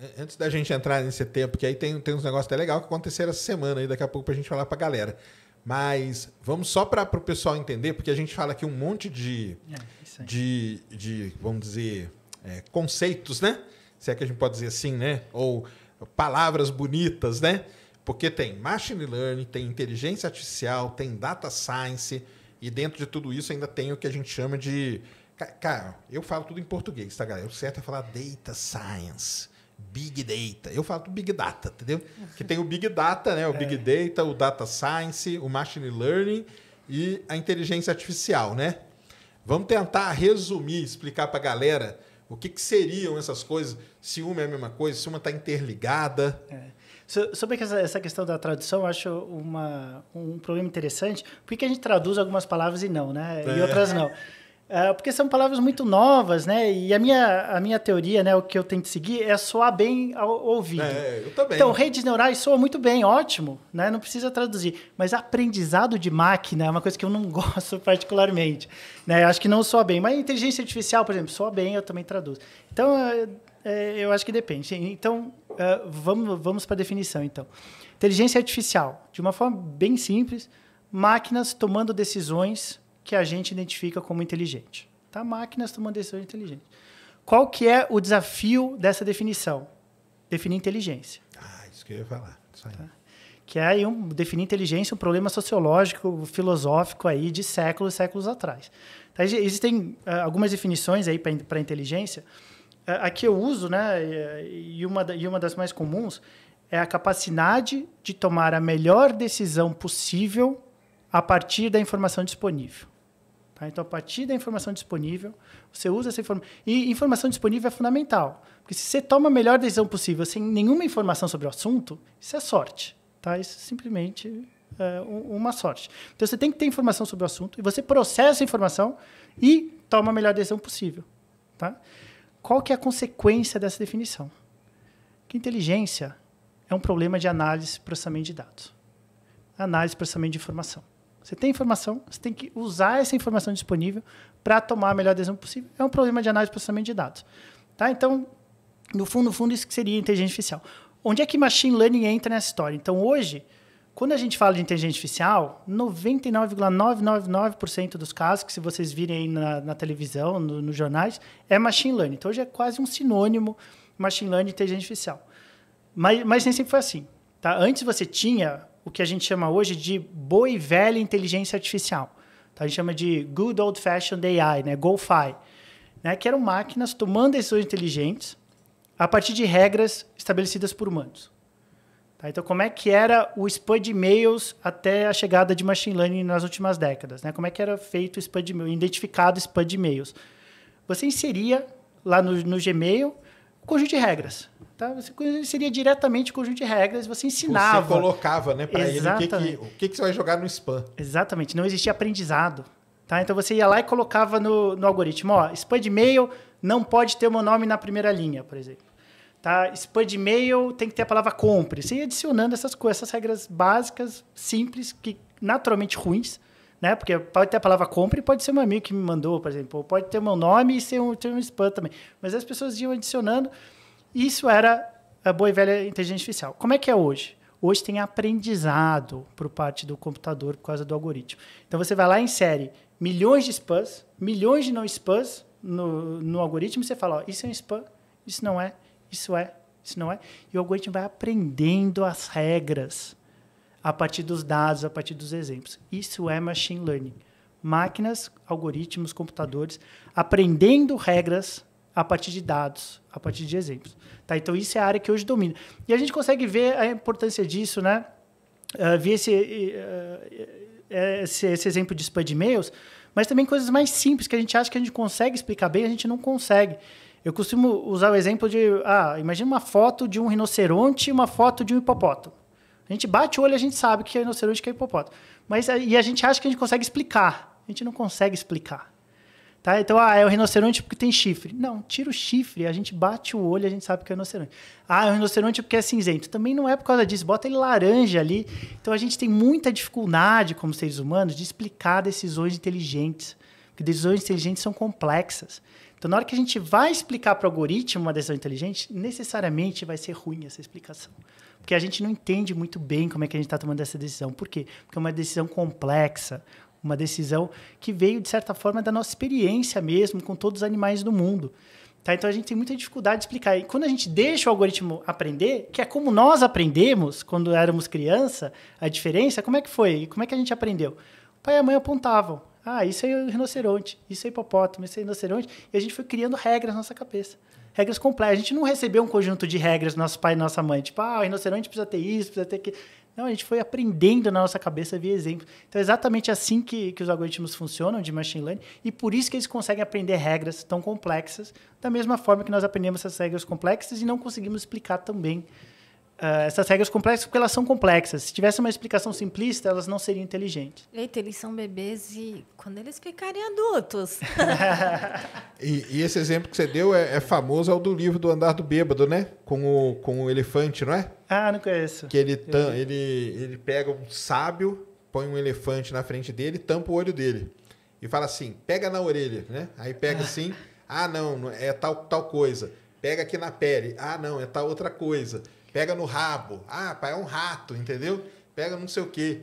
É, antes da gente entrar nesse tempo, que aí tem, tem uns negócios até legal que aconteceram essa semana aí, daqui a pouco pra gente falar pra galera. Mas vamos só para o pessoal entender, porque a gente fala aqui um monte de, é, de, de, vamos dizer, é, conceitos, né? Se é que a gente pode dizer assim, né? Ou palavras bonitas, né? Porque tem machine learning, tem inteligência artificial, tem data science, e dentro de tudo isso ainda tem o que a gente chama de. Cara, eu falo tudo em português, tá, galera? O certo é falar data science. Big Data. Eu falo do Big Data, entendeu? Uhum. Que tem o Big Data, né? O Big é. Data, o Data Science, o Machine Learning e a inteligência artificial, né? Vamos tentar resumir, explicar para a galera o que, que, seriam essas coisas, se uma é a mesma coisa, se uma está interligada. É. So, sobre essa questão da tradução, eu acho uma, um problema interessante. Por que a gente traduz algumas palavras e não, né? E é. outras não. Ah, porque são palavras muito novas, né? E a minha, a minha teoria, né, o que eu tento seguir é soar bem ao ouvido. É, eu também. Então, redes neurais soa muito bem, ótimo, né? Não precisa traduzir. Mas aprendizado de máquina é uma coisa que eu não gosto particularmente, né? Acho que não soa bem. Mas inteligência artificial, por exemplo, soa bem, eu também traduzo. Então, é, é eu acho que depende. Então, é, vamos, vamos para a definição, então. Inteligência artificial, de uma forma bem simples, máquinas tomando decisões que a gente identifica como inteligente. Tá? Máquinas tomando decisões inteligentes. Qual que é o desafio dessa definição? Definir inteligência. Ah, isso que eu ia falar. Isso aí. Tá? Que é aí um, definir inteligência um problema sociológico, filosófico aí de séculos, e séculos atrás. Tá? Existem uh, algumas definições aí para inteligência. Uh, a que eu uso, né, e uma, e uma das mais comuns, é a capacidade de tomar a melhor decisão possível a partir da informação disponível. Tá? Então, a partir da informação disponível, você usa essa informação. E informação disponível é fundamental. Porque se você toma a melhor decisão possível sem nenhuma informação sobre o assunto, isso é sorte. Tá? Isso é simplesmente é uma sorte. Então, você tem que ter informação sobre o assunto e você processa a informação e toma a melhor decisão possível. Tá? Qual que é a consequência dessa definição? Que inteligência é um problema de análise e processamento de dados. Análise e processamento de informação. Você tem informação, você tem que usar essa informação disponível para tomar a melhor decisão possível. É um problema de análise e processamento de dados. Tá? Então, no fundo, no fundo, isso que seria inteligência artificial. Onde é que machine learning entra nessa história? Então, hoje, quando a gente fala de inteligência artificial, 99,999% dos casos que se vocês virem aí na, na televisão, no, nos jornais, é machine learning. Então, hoje é quase um sinônimo machine learning e inteligência artificial. Mas, mas nem sempre foi assim. Tá? Antes você tinha o que a gente chama hoje de boa e velha inteligência artificial. Então, a gente chama de good old fashioned AI, né? GoFi, né? que eram máquinas tomando decisões inteligentes a partir de regras estabelecidas por humanos. Tá? Então, como é que era o spam de e-mails até a chegada de machine learning nas últimas décadas? Né? Como é que era feito o spam de e identificado spam de e-mails? Você inseria lá no, no Gmail conjunto de regras. Tá? Você seria diretamente conjunto de regras, você ensinava. Você colocava né, para ele o, que, que, o que, que você vai jogar no spam. Exatamente, não existia aprendizado. Tá? Então você ia lá e colocava no, no algoritmo, ó, spam de e-mail não pode ter o meu nome na primeira linha, por exemplo. Tá? Spam de e-mail tem que ter a palavra compre. Você ia adicionando essas coisas, essas regras básicas, simples, que naturalmente ruins, né? Porque pode ter a palavra compra e pode ser um amigo que me mandou, por exemplo, pode ter o meu nome e ser um, ter um spam também. Mas as pessoas iam adicionando. Isso era a boa e velha inteligência artificial. Como é que é hoje? Hoje tem aprendizado por parte do computador por causa do algoritmo. Então você vai lá e insere milhões de spams, milhões de não spams no, no algoritmo e você fala: ó, isso é um spam, isso não é, isso é, isso não é. E o algoritmo vai aprendendo as regras a partir dos dados, a partir dos exemplos. Isso é machine learning. Máquinas, algoritmos, computadores aprendendo regras a partir de dados, a partir de exemplos. Tá? Então, isso é a área que hoje domina. E a gente consegue ver a importância disso, né? Uh, ah, vi esse, uh, esse, esse, exemplo de spam de e-mails, mas também coisas mais simples que a gente acha que a gente consegue explicar bem, a gente não consegue. Eu costumo usar o exemplo de, ah, imagina uma foto de um rinoceronte e uma foto de um hipopótamo. A gente bate o olho, a gente sabe que é rinoceronte, que é hipopótamo. Mas, e a gente acha que a gente consegue explicar. A gente não consegue explicar. Tá? Então, ah, é o rinoceronte porque tem chifre. Não, tira o chifre, a gente bate o olho, a gente sabe que é o rinoceronte. Ah, é o rinoceronte porque é cinzento. Também não é por causa disso, bota ele laranja ali. Então, a gente tem muita dificuldade, como seres humanos, de explicar decisões inteligentes. Porque decisões inteligentes são complexas. Então, na hora que a gente vai explicar para o algoritmo uma decisão inteligente, necessariamente vai ser ruim essa explicação. Porque a gente não entende muito bem como é que a gente está tomando essa decisão. Por quê? Porque é uma decisão complexa, uma decisão que veio, de certa forma, da nossa experiência mesmo com todos os animais do mundo. Tá? Então a gente tem muita dificuldade de explicar. E quando a gente deixa o algoritmo aprender, que é como nós aprendemos quando éramos criança, a diferença, como é que foi? como é que a gente aprendeu? O pai e a mãe apontavam. Ah, isso é rinoceronte, isso é hipopótamo, isso é rinoceronte. E a gente foi criando regras na nossa cabeça. Regras completas. A gente não recebeu um conjunto de regras do nosso pai e nossa mãe. Tipo, ah, o rinoceronte precisa ter isso, precisa ter que. Não, a gente foi aprendendo na nossa cabeça via exemplo. Então, é exatamente assim que, que os algoritmos funcionam de machine learning, e por isso que eles conseguem aprender regras tão complexas, da mesma forma que nós aprendemos essas regras complexas e não conseguimos explicar também Uh, essas regras complexas porque elas são complexas. Se tivesse uma explicação simplista, elas não seriam inteligentes. Eita, eles são bebês e quando eles ficarem adultos. e, e, esse exemplo que você deu é, é famoso, é o do livro do Andar do Bêbado, né? Com o, com o elefante, não é? Ah, não conheço. Que ele, tam, ele, ele pega um sábio, põe um elefante na frente dele, tampa o olho dele. E fala assim: pega na orelha, né? Aí pega assim: ah, não, é tal, tal coisa. Pega aqui na pele. Ah, não, é tal outra coisa. Pega no rabo. Ah, pai, é um rato, entendeu? Pega não sei o quê.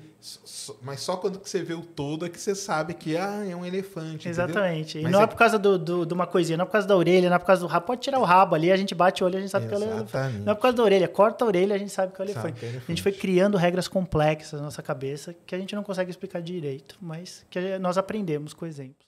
Mas só quando você vê o todo é que você sabe que ah, é um elefante. Exatamente. não é... é... por causa do, do, de uma coisinha, não é por causa da orelha, não é por causa do rabo. Pode tirar o rabo ali, a gente bate o olho, a gente sabe Exatamente. que é o elefante. Não é por causa da orelha, corta a orelha, a gente sabe que é o elefante. É elefante. A gente foi criando regras complexas na nossa cabeça que a gente não consegue explicar direito, mas que nós aprendemos com exemplos.